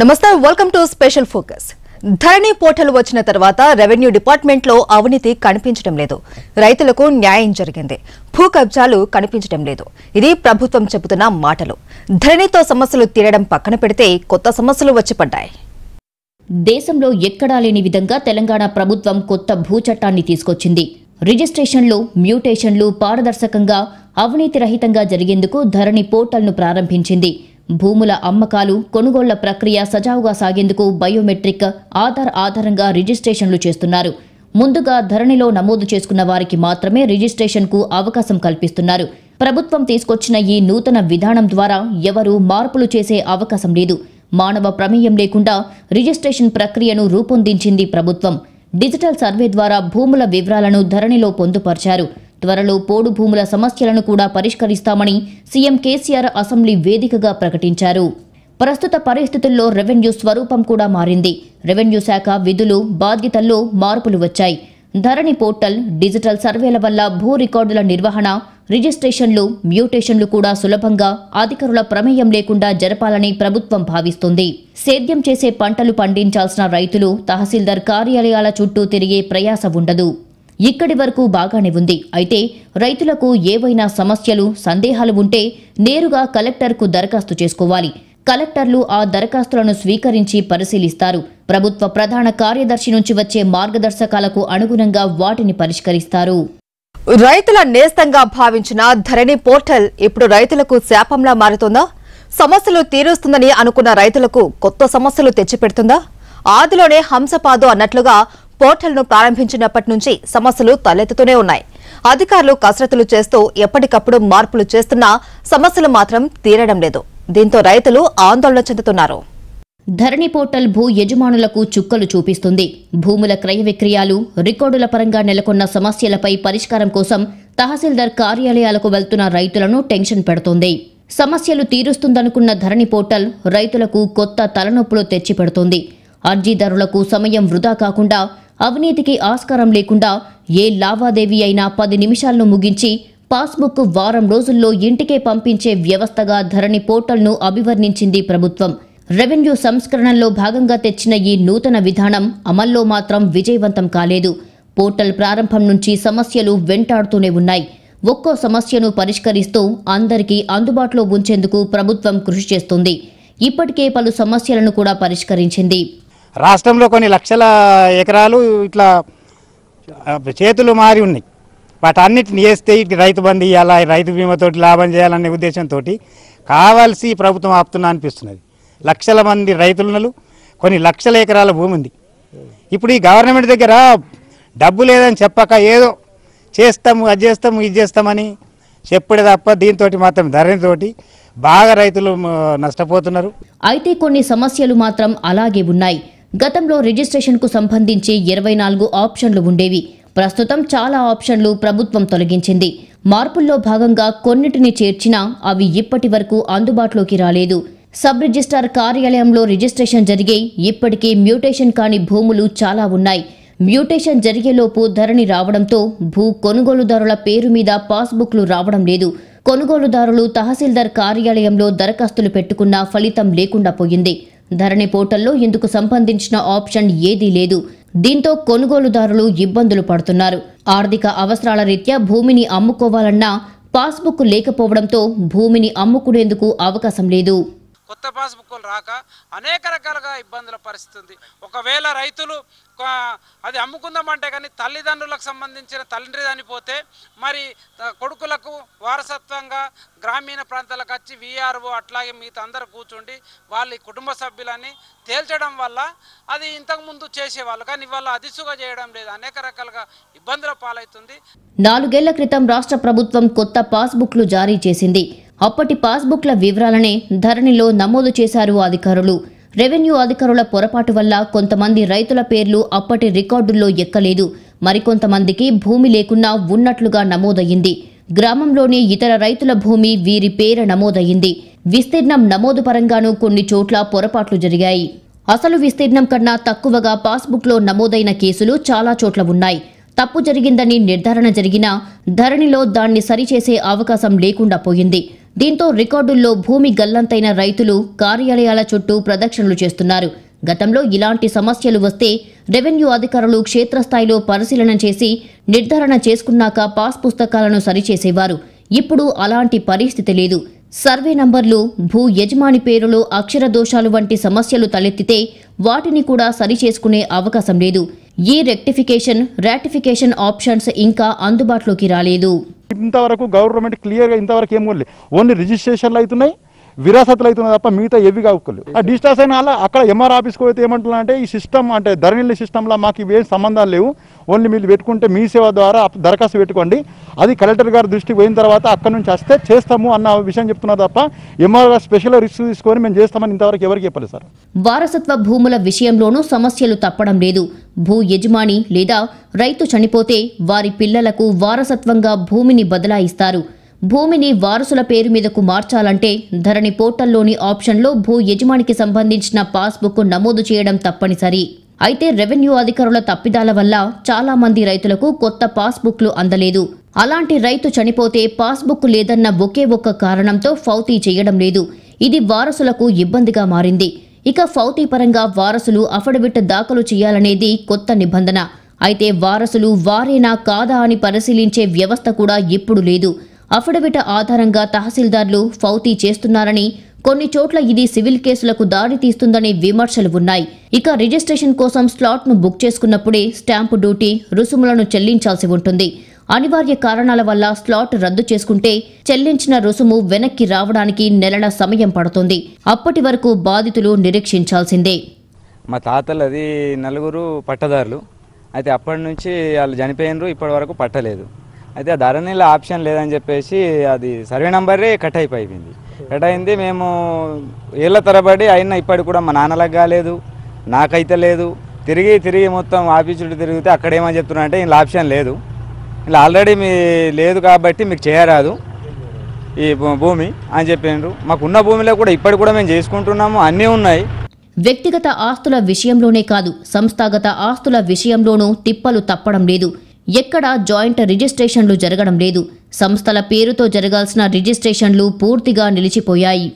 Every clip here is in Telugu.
నమస్తే welcome to special focus Dharani portal వచ్చిన తర్వాత రెవెన్యూ డిపార్ట్మెంట్లో అవినీతి కనిపించడం లేదు రైతులకు న్యాయం జరిగింది భూ కబ్జాలు కనిపించడం లేదు ఇది ప్రభుత్వం చెబుతున్న మాటలు ధరణితో సమస్యలు తీరడం పక్కన పెడితే కొత్త సమస్యలు వచ్చి పడ్డాయి దేశంలో ఎక్కడా లేని విధంగా తెలంగాణ ప్రభుత్వం కొత్త భూ చట్టాన్ని తీసుకొచ్చింది రిజిస్ట్రేషన్లు మ్యూటేషన్లు పారదర్శకంగా అవినీతి రహితంగా జరిగేందుకు ధరణి పోర్టల్ను ప్రారంభించింది భూముల అమ్మకాలు కొనుగోళ్ల ప్రక్రియ సజావుగా సాగేందుకు బయోమెట్రిక్ ఆధార్ ఆధారంగా రిజిస్ట్రేషన్లు చేస్తున్నారు ముందుగా ధరణిలో నమోదు చేసుకున్న వారికి మాత్రమే రిజిస్ట్రేషన్కు అవకాశం కల్పిస్తున్నారు ప్రభుత్వం తీసుకొచ్చిన ఈ నూతన విధానం ద్వారా ఎవరూ మార్పులు చేసే అవకాశం లేదు మానవ ప్రమేయం లేకుండా రిజిస్ట్రేషన్ ప్రక్రియను రూపొందించింది ప్రభుత్వం డిజిటల్ సర్వే ద్వారా భూముల వివరాలను ధరణిలో పొందుపరిచారు త్వరలో పోడు భూముల సమస్యలను కూడా పరిష్కరిస్తామని సీఎం కేసీఆర్ అసెంబ్లీ వేదికగా ప్రకటించారు ప్రస్తుత పరిస్థితుల్లో రెవెన్యూ స్వరూపం కూడా మారింది రెవెన్యూ శాఖ విధులు బాధ్యతల్లో మార్పులు వచ్చాయి ధరణి పోర్టల్ డిజిటల్ సర్వేల వల్ల భూ రికార్డుల నిర్వహణ రిజిస్ట్రేషన్లు మ్యూటేషన్లు కూడా సులభంగా అధికారుల ప్రమేయం లేకుండా జరపాలని ప్రభుత్వం భావిస్తుంది సేద్యం చేసే పంటలు పండించాల్సిన రైతులు తహసీల్దార్ కార్యాలయాల చుట్టూ తిరిగే ప్రయాస ఉండదు ఇక్కడి వరకు బాగానే ఉంది అయితే రైతులకు ఏవైనా సమస్యలు సందేహాలు ఉంటే నేరుగా కలెక్టర్కు దరఖాస్తు చేసుకోవాలి కలెక్టర్లు ఆ దరఖాస్తులను స్వీకరించి పరిశీలిస్తారు ప్రభుత్వ ప్రధాన కార్యదర్శి నుంచి వచ్చే మార్గదర్శకాలకు అనుగుణంగా వాటిని పరిష్కరిస్తారు రైతుల నేస్తంగా భావించిన ధరణి పోర్టల్ ఇప్పుడు రైతులకు శాపంలా మారుతుందా సమస్యలు తీరుస్తుందని అనుకున్న రైతులకు కొత్త సమస్యలు తెచ్చిపెడుతుందా ఆదిలోనే హంసపాదు అన్నట్లుగా పోర్టల్ను ప్రారంభించినప్పటి నుంచి సమస్యలు తలెత్తుతూనే ఉన్నాయి అధికారులు కసరత్తులు చేస్తూ ఎప్పటికప్పుడు మార్పులు చేస్తున్నా సమస్యలు మాత్రం తీరడం లేదు దీంతో రైతులు ఆందోళన చెందుతున్నారు ధరణి పోర్టల్ భూ యజమానులకు చుక్కలు చూపిస్తుంది భూముల క్రయ విక్రయాలు రికార్డుల పరంగా నెలకొన్న సమస్యలపై పరిష్కారం కోసం తహసీల్దార్ కార్యాలయాలకు వెళ్తున్న రైతులను టెన్షన్ పెడుతోంది సమస్యలు తీరుస్తుందనుకున్న ధరణి పోర్టల్ రైతులకు కొత్త తలనొప్పులు తెచ్చిపెడుతోంది అర్జీదారులకు సమయం వృధా కాకుండా అవినీతికి ఆస్కారం లేకుండా ఏ లావాదేవీ అయినా పది నిమిషాల్లో ముగించి పాస్బుక్ వారం రోజుల్లో ఇంటికే పంపించే వ్యవస్థగా ధరణి పోర్టల్ను అభివర్ణించింది ప్రభుత్వం రెవెన్యూ సంస్కరణల్లో భాగంగా తెచ్చిన ఈ నూతన విధానం అమల్లో మాత్రం విజయవంతం కాలేదు పోర్టల్ ప్రారంభం నుంచి సమస్యలు వెంటాడుతూనే ఉన్నాయి ఒక్కో సమస్యను పరిష్కరిస్తూ అందరికీ అందుబాటులో ఉంచేందుకు ప్రభుత్వం కృషి చేస్తుంది ఇప్పటికే పలు సమస్యలను కూడా పరిష్కరించింది రాష్ట్రంలో కొన్ని లక్షల ఎకరాలు ఇట్లా చేతులు మారి ఉన్నాయి వాటన్నిటిని వేస్తే రైతు బంధు ఇవ్వాలా రైతు బీమాతోటి లాభం చేయాలనే ఉద్దేశంతో కావాల్సి ప్రభుత్వం ఆపుతున్నా అనిపిస్తున్నది లక్షల మంది రైతులను కొన్ని లక్షల ఎకరాల భూమి ఉంది ఇప్పుడు ఈ గవర్నమెంట్ దగ్గర డబ్బు లేదని చెప్పక ఏదో చేస్తాము అది చేస్తాము ఇది చేస్తామని చెప్పడే తప్ప దీంతో మాత్రం ధరణితోటి బాగా రైతులు నష్టపోతున్నారు అయితే కొన్ని సమస్యలు మాత్రం అలాగే ఉన్నాయి గతంలో రిజిస్ట్రేషన్కు సంబంధించి ఇరవై నాలుగు ఆప్షన్లు ఉండేవి ప్రస్తుతం చాలా ఆప్షన్లు ప్రభుత్వం తొలగించింది మార్పుల్లో భాగంగా కొన్నిటిని చేర్చినా అవి ఇప్పటి వరకు అందుబాటులోకి రాలేదు సబ్ రిజిస్ట్రార్ కార్యాలయంలో రిజిస్ట్రేషన్ జరిగే ఇప్పటికే మ్యూటేషన్ కాని భూములు చాలా ఉన్నాయి మ్యూటేషన్ జరిగేలోపు ధరణి రావడంతో భూ కొనుగోలుదారుల పేరు మీద పాస్బుక్లు రావడం లేదు కొనుగోలుదారులు తహసీల్దార్ కార్యాలయంలో దరఖాస్తులు పెట్టుకున్నా ఫలితం లేకుండా పోయింది ధరణి పోర్టల్లో ఇందుకు సంబంధించిన ఆప్షన్ ఏదీ లేదు దీంతో కొనుగోలుదారులు ఇబ్బందులు పడుతున్నారు ఆర్థిక అవసరాల రీత్యా భూమిని అమ్ముకోవాలన్నా పాస్బుక్ లేకపోవడంతో భూమిని అమ్ముకునేందుకు అవకాశం లేదు కొత్త పాస్బుక్లు రాక అనేక రకాలుగా ఇబ్బందుల పరిస్థితి ఉంది ఒకవేళ రైతులు అది అమ్ముకుందామంటే కానీ తల్లిదండ్రులకు సంబంధించిన తండ్రి చనిపోతే మరి కొడుకులకు వారసత్వంగా గ్రామీణ ప్రాంతాలకు వచ్చి వీఆర్ఓ అట్లాగే మిగతా అందరు కూర్చుండి వాళ్ళ కుటుంబ సభ్యులని తేల్చడం వల్ల అది ఇంతకుముందు చేసేవాళ్ళు కానీ ఇవాళ అదిసుగా చేయడం లేదు అనేక రకాలుగా ఇబ్బందుల పాలవుతుంది నాలుగేళ్ల క్రితం రాష్ట్ర ప్రభుత్వం కొత్త పాస్బుక్లు జారీ చేసింది అప్పటి పాస్బుక్ల వివరాలనే ధరణిలో నమోదు చేశారు అధికారులు రెవెన్యూ అధికారుల పొరపాటు వల్ల కొంతమంది రైతుల పేర్లు అప్పటి రికార్డుల్లో ఎక్కలేదు మరికొంతమందికి భూమి లేకున్నా ఉన్నట్లుగా నమోదయ్యింది గ్రామంలోని ఇతర రైతుల భూమి వీరి పేర నమోదయ్యింది విస్తీర్ణం నమోదు పరంగానూ కొన్ని చోట్ల పొరపాట్లు జరిగాయి అసలు విస్తీర్ణం కన్నా తక్కువగా పాస్బుక్లో నమోదైన కేసులు చాలా చోట్ల ఉన్నాయి తప్పు జరిగిందని నిర్ధారణ జరిగినా ధరణిలో దాన్ని సరిచేసే అవకాశం లేకుండా పోయింది దీంతో రికార్డుల్లో భూమి గల్లంతైన రైతులు కార్యాలయాల చుట్టూ ప్రదక్షిణలు చేస్తున్నారు గతంలో ఇలాంటి సమస్యలు వస్తే రెవెన్యూ అధికారులు క్షేత్రస్థాయిలో పరిశీలన చేసి నిర్ధారణ చేసుకున్నాక పాస్ పుస్తకాలను సరిచేసేవారు ఇప్పుడు అలాంటి పరిస్థితి లేదు సర్వే నంబర్లు భూ యజమాని పేరులో అక్షర దోషాలు వంటి సమస్యలు తలెత్తితే వాటిని కూడా సరిచేసుకునే అవకాశం లేదు ఈ రెక్టిఫికేషన్ రాటిఫికేషన్ ఆప్షన్స్ ఇంకా అందుబాటులోకి రాలేదు ఇంతవరకు గవర్నమెంట్ క్లియర్గా ఇంతవరకు ఏమో ఓన్లీ రిజిస్ట్రేషన్లు అవుతున్నాయి విరాసతులు అవుతున్నాయి తప్ప మిగతా ఏవి కావుకోలేదు ఆ డిస్టార్స్ అయిన అలా అక్కడ ఎంఆర్ ఆఫీస్కి పోతే ఏమంటున్నారంటే ఈ సిస్టమ్ అంటే ధరణిల సిస్టమ్లో మాకు ఇవేం సంబంధాలు లేవు ఓన్లీ మీరు పెట్టుకుంటే మీ సేవ ద్వారా దరఖాస్తు పెట్టుకోండి అది కలెక్టర్ గారి దృష్టికి పోయిన తర్వాత అక్కడ నుంచి వస్తే చేస్తాము అన్న విషయం చెప్తున్నారు తప్ప ఎంఆర్ స్పెషల్ రిస్క్ తీసుకొని మేము చేస్తామని ఇంతవరకు ఎవరికి చెప్పలేదు సార్ వారసత్వ భూముల విషయంలోనూ సమస్యలు తప్పడం లేదు భూ యజమాని లేదా రైతు చనిపోతే వారి పిల్లలకు వారసత్వంగా భూమిని బదలాయిస్తారు భూమిని వారసుల పేరు మీదకు మార్చాలంటే ధరణి పోర్టల్లోని ఆప్షన్లో భూ యజమానికి సంబంధించిన పాస్బుక్ నమోదు చేయడం తప్పనిసరి అయితే రెవెన్యూ అధికారుల తప్పిదాల వల్ల చాలా మంది రైతులకు కొత్త పాస్బుక్లు అందలేదు అలాంటి రైతు చనిపోతే పాస్బుక్ లేదన్న ఒకే ఒక్క కారణంతో ఫౌతీ చేయడం లేదు ఇది వారసులకు ఇబ్బందిగా మారింది ఇక ఫౌతీ పరంగా వారసులు అఫడవిట్ దాఖలు చేయాలనేది కొత్త నిబంధన అయితే వారసులు వారేనా కాదా అని పరిశీలించే వ్యవస్థ కూడా ఇప్పుడు లేదు అఫిడవిట్ ఆధారంగా తహసీల్దార్లు ఫౌతీ చేస్తున్నారని కొన్ని చోట్ల ఇది సివిల్ కేసులకు దారి తీస్తుందనే విమర్శలు ఉన్నాయి ఇక రిజిస్ట్రేషన్ కోసం స్లాట్ను బుక్ చేసుకున్నప్పుడే స్టాంపు డ్యూటీ రుసుములను చెల్లించాల్సి ఉంటుంది అనివార్య కారణాల వల్ల స్లాట్ రద్దు చేసుకుంటే చెల్లించిన రుసుము వెనక్కి రావడానికి నెలల సమయం పడుతుంది అప్పటి వరకు బాధితులు నిరీక్షించాల్సిందే మా తాతలు అది నలుగురు పట్టదారులు అయితే అప్పటి నుంచి వాళ్ళు చనిపోయినరు ఇప్పటి వరకు పట్టలేదు అయితే ఆ ధరణిలో ఆప్షన్ లేదని చెప్పేసి అది సర్వే నెంబరే కట్ అయిపోయింది కట్ అయింది మేము ఏళ్ళ తరబడి అయినా ఇప్పటికి కూడా మా నాన్నలకు కాలేదు నాకైతే లేదు తిరిగి తిరిగి మొత్తం ఆఫీస్ చుట్టూ తిరిగితే అక్కడ ఏమని చెప్తున్నా అంటే ఇలా ఆప్షన్ లేదు ఇలా ఆల్రెడీ మీ లేదు కాబట్టి మీకు చేయరాదు ఈ భూమి అని చెప్పిండ్రు మాకున్న భూమిలో కూడా ఇప్పటికి కూడా మేము చేసుకుంటున్నాము అన్నీ ఉన్నాయి వ్యక్తిగత ఆస్తుల విషయంలోనే కాదు సంస్థాగత ఆస్తుల విషయంలోనూ తిప్పలు తప్పడం లేదు ఎక్కడా జాయింట్ రిజిస్ట్రేషన్లు జరగడం లేదు సంస్థల పేరుతో జరగాల్సిన రిజిస్ట్రేషన్లు పూర్తిగా నిలిచిపోయాయి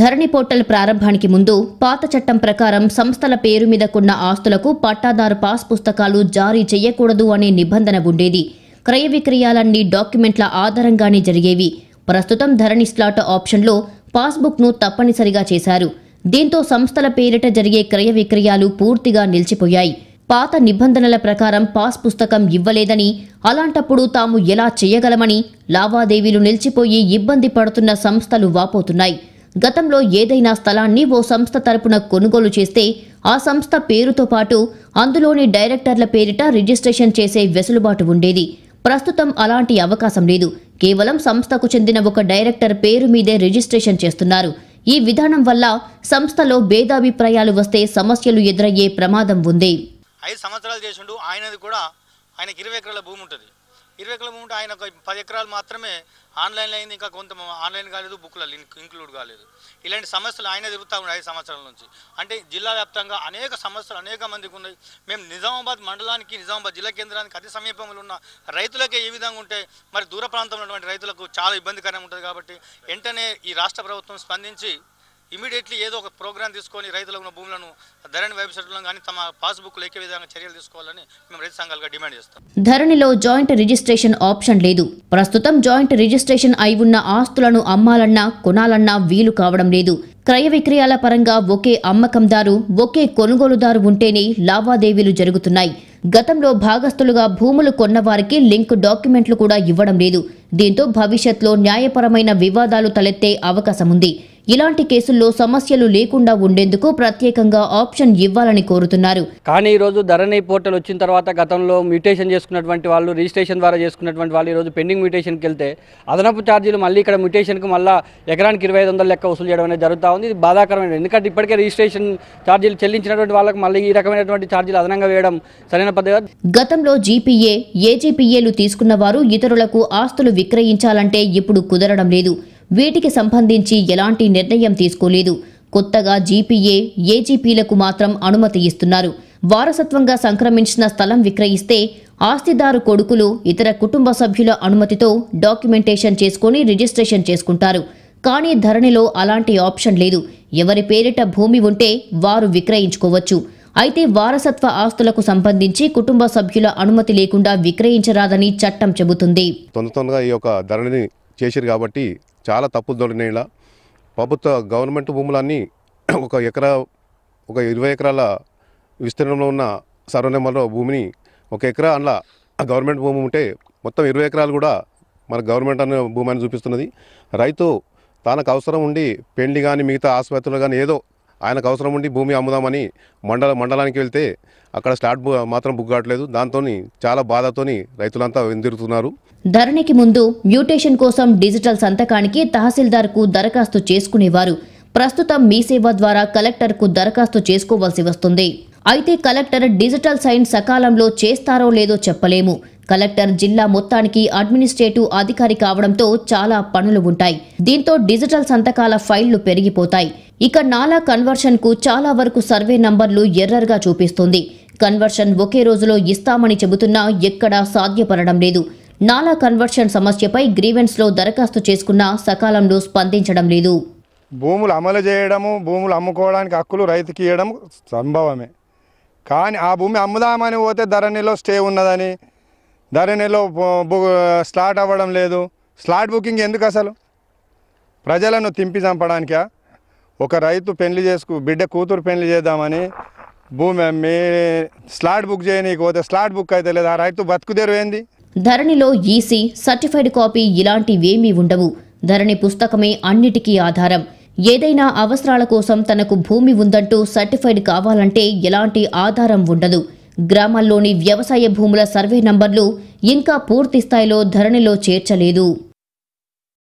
ధరణి పోర్టల్ ప్రారంభానికి ముందు పాత చట్టం ప్రకారం సంస్థల పేరు మీదకున్న ఆస్తులకు పట్టాదారు పాస్ పుస్తకాలు జారీ చేయకూడదు అనే నిబంధన ఉండేది క్రయ విక్రయాలన్నీ డాక్యుమెంట్ల ఆధారంగానే జరిగేవి ప్రస్తుతం ధరణి స్లాట్ ఆప్షన్లో పాస్బుక్ను తప్పనిసరిగా చేశారు దీంతో సంస్థల పేరిట జరిగే క్రయ విక్రయాలు పూర్తిగా నిలిచిపోయాయి పాత నిబంధనల ప్రకారం పాస్ పుస్తకం ఇవ్వలేదని అలాంటప్పుడు తాము ఎలా చేయగలమని లావాదేవీలు నిలిచిపోయి ఇబ్బంది పడుతున్న సంస్థలు వాపోతున్నాయి గతంలో ఏదైనా స్థలాన్ని ఓ సంస్థ తరపున కొనుగోలు చేస్తే ఆ సంస్థ పేరుతో పాటు అందులోని డైరెక్టర్ల పేరిట రిజిస్ట్రేషన్ చేసే వెసులుబాటు ఉండేది ప్రస్తుతం అలాంటి అవకాశం లేదు కేవలం సంస్థకు చెందిన ఒక డైరెక్టర్ పేరు మీదే రిజిస్ట్రేషన్ చేస్తున్నారు ఈ విధానం వల్ల సంస్థలో భేదాభిప్రాయాలు వస్తే సమస్యలు ఎదురయ్యే ప్రమాదం ఉంది ఐదు సంవత్సరాలు చేసిండు ఆయనది కూడా ఆయనకి ఇరవై ఎకరాల భూమి ఉంటుంది ఇరవై ఎకరాల భూమి ఉంటే ఆయన ఒక పది ఎకరాలు మాత్రమే ఆన్లైన్లో అయింది ఇంకా కొంత ఆన్లైన్ కాలేదు బుక్లలో ఇంక్లూడ్ కాలేదు ఇలాంటి సమస్యలు ఆయన తిరుగుతూ ఉన్నాయి ఐదు సంవత్సరాల నుంచి అంటే జిల్లా వ్యాప్తంగా అనేక సమస్యలు అనేక మందికి ఉన్నాయి మేము నిజామాబాద్ మండలానికి నిజామాబాద్ జిల్లా కేంద్రానికి అతి సమీపంలో ఉన్న రైతులకే ఏ విధంగా ఉంటే మరి దూర ప్రాంతంలో ఉన్నటువంటి రైతులకు చాలా ఇబ్బందికరంగా ఉంటుంది కాబట్టి వెంటనే ఈ రాష్ట్ర ప్రభుత్వం స్పందించి ఇమీడియట్లీ ఏదో ఒక ప్రోగ్రామ్ తీసుకొని రైతులకు ఉన్న భూములను ధరణి వెబ్సైట్లో కానీ తమ లో ఎక్కే విధంగా చర్యలు తీసుకోవాలని మేము రైతు సంఘాలుగా డిమాండ్ చేస్తాం ధరణిలో జాయింట్ రిజిస్ట్రేషన్ ఆప్షన్ లేదు ప్రస్తుతం జాయింట్ రిజిస్ట్రేషన్ అయి ఉన్న ఆస్తులను అమ్మాలన్నా కొనాలన్నా వీలు కావడం లేదు క్రయ విక్రయాల పరంగా ఒకే అమ్మకందారు ఒకే కొనుగోలుదారు ఉంటేనే లావాదేవీలు జరుగుతున్నాయి గతంలో భాగస్తులుగా భూములు కొన్నవారికి లింక్ డాక్యుమెంట్లు కూడా ఇవ్వడం లేదు దీంతో భవిష్యత్లో న్యాయపరమైన వివాదాలు తలెత్తే అవకాశం ఉంది ఇలాంటి కేసుల్లో సమస్యలు లేకుండా ఉండేందుకు ప్రత్యేకంగా ఆప్షన్ ఇవ్వాలని కోరుతున్నారు కానీ ఈ రోజు ధరణి పోర్టల్ వచ్చిన తర్వాత గతంలో మ్యూటేషన్ చేసుకున్నటువంటి వాళ్ళు రిజిస్ట్రేషన్ ద్వారా చేసుకున్నటువంటి వాళ్ళు ఈరోజు పెండింగ్ మ్యూటేషన్కి వెళ్తే అదనపు ఛార్జీలు మళ్ళీ ఇక్కడ మ్యూటేషన్కి మళ్ళీ ఎకరానికి ఇరవై ఐదు వందల లెక్క వసూలు చేయడం అనేది జరుగుతూ ఉంది ఇది బాధాకరమైన ఎందుకంటే ఇప్పటికే రిజిస్ట్రేషన్ ఛార్జీలు చెల్లించినటువంటి వాళ్ళకి మళ్ళీ ఈ రకమైనటువంటి ఛార్జీలు అదనంగా వేయడం సరైన పద్ధతి గతంలో జీపీఏ ఏజీపీఏలు తీసుకున్న వారు ఇతరులకు ఆస్తులు విక్రయించాలంటే ఇప్పుడు కుదరడం లేదు వీటికి సంబంధించి ఎలాంటి నిర్ణయం తీసుకోలేదు కొత్తగా జీపీఏ ఏజీపీలకు మాత్రం అనుమతి ఇస్తున్నారు వారసత్వంగా సంక్రమించిన స్థలం విక్రయిస్తే ఆస్తిదారు కొడుకులు ఇతర కుటుంబ సభ్యుల అనుమతితో డాక్యుమెంటేషన్ చేసుకుని రిజిస్ట్రేషన్ చేసుకుంటారు కానీ ధరణిలో అలాంటి ఆప్షన్ లేదు ఎవరి పేరిట భూమి ఉంటే వారు విక్రయించుకోవచ్చు అయితే వారసత్వ ఆస్తులకు సంబంధించి కుటుంబ సభ్యుల అనుమతి లేకుండా విక్రయించరాదని చట్టం చెబుతుంది తొందర తొందరగా ఈ యొక్క ధరణిని చేశారు కాబట్టి చాలా తప్పులు ఇలా ప్రభుత్వ గవర్నమెంట్ భూములన్నీ ఒక ఎకరా ఒక ఇరవై ఎకరాల విస్తీర్ణంలో ఉన్న సర్వనిర్మల భూమిని ఒక ఎకరా అండ్ల గవర్నమెంట్ భూమి ఉంటే మొత్తం ఇరవై ఎకరాలు కూడా మన గవర్నమెంట్ అనే భూమి అని చూపిస్తున్నది రైతు తనకు అవసరం ఉండి పెళ్లి కానీ మిగతా ఆసుపత్రులు కానీ ఏదో ఆయనకు అవసరం ఉండి భూమి అమ్ముదామని మండల మండలానికి వెళ్తే అక్కడ స్లాట్ మాత్రం బుక్ కావట్లేదు దాంతో చాలా బాధతోని రైతులంతా వెందిరుతున్నారు ధరణికి ముందు మ్యూటేషన్ కోసం డిజిటల్ సంతకానికి తహసీల్దార్కు దరఖాస్తు చేసుకునేవారు ప్రస్తుతం మీ సేవ ద్వారా కలెక్టర్కు దరఖాస్తు చేసుకోవాల్సి వస్తుంది అయితే కలెక్టర్ డిజిటల్ సైన్ సకాలంలో చేస్తారో లేదో చెప్పలేము కలెక్టర్ జిల్లా మొత్తానికి అడ్మినిస్ట్రేటివ్ అధికారి కావడంతో చాలా పనులు ఉంటాయి దీంతో డిజిటల్ సంతకాల ఫైళ్లు పెరిగిపోతాయి ఇక నాలా కన్వర్షన్కు చాలా వరకు సర్వే నంబర్లు ఎర్రర్గా చూపిస్తుంది కన్వర్షన్ ఒకే రోజులో ఇస్తామని చెబుతున్నా ఎక్కడా సాధ్యపడడం లేదు నాలా కన్వర్షన్ సమస్యపై గ్రీవెన్స్లో దరఖాస్తు చేసుకున్న సకాలంలో స్పందించడం లేదు భూములు అమలు చేయడము భూములు అమ్ముకోవడానికి హక్కులు రైతుకి ఇవ్వడం సంభవమే కానీ ఆ భూమి అమ్ముదామని పోతే ధరణిలో స్టే ఉన్నదని ధరణిలో స్లాట్ అవ్వడం లేదు స్లాట్ బుకింగ్ ఎందుకు అసలు ప్రజలను తింపి చంపడానికా ఒక రైతు పెళ్లి చేసుకు బిడ్డ కూతురు పెళ్లి చేద్దామని భూమి మీ స్లాట్ బుక్ చేయనీకి పోతే స్లాట్ బుక్ అయితే లేదు ఆ రైతు బతుకు తెరవేంది ధరణిలో ఈసీ సర్టిఫైడ్ కాపీ ఇలాంటివేమీ ఉండవు ధరణి పుస్తకమే అన్నిటికీ ఆధారం ఏదైనా అవసరాల కోసం తనకు భూమి ఉందంటూ సర్టిఫైడ్ కావాలంటే ఎలాంటి ఆధారం ఉండదు గ్రామాల్లోని వ్యవసాయ భూముల సర్వే నంబర్లు ఇంకా పూర్తి స్థాయిలో ధరణిలో చేర్చలేదు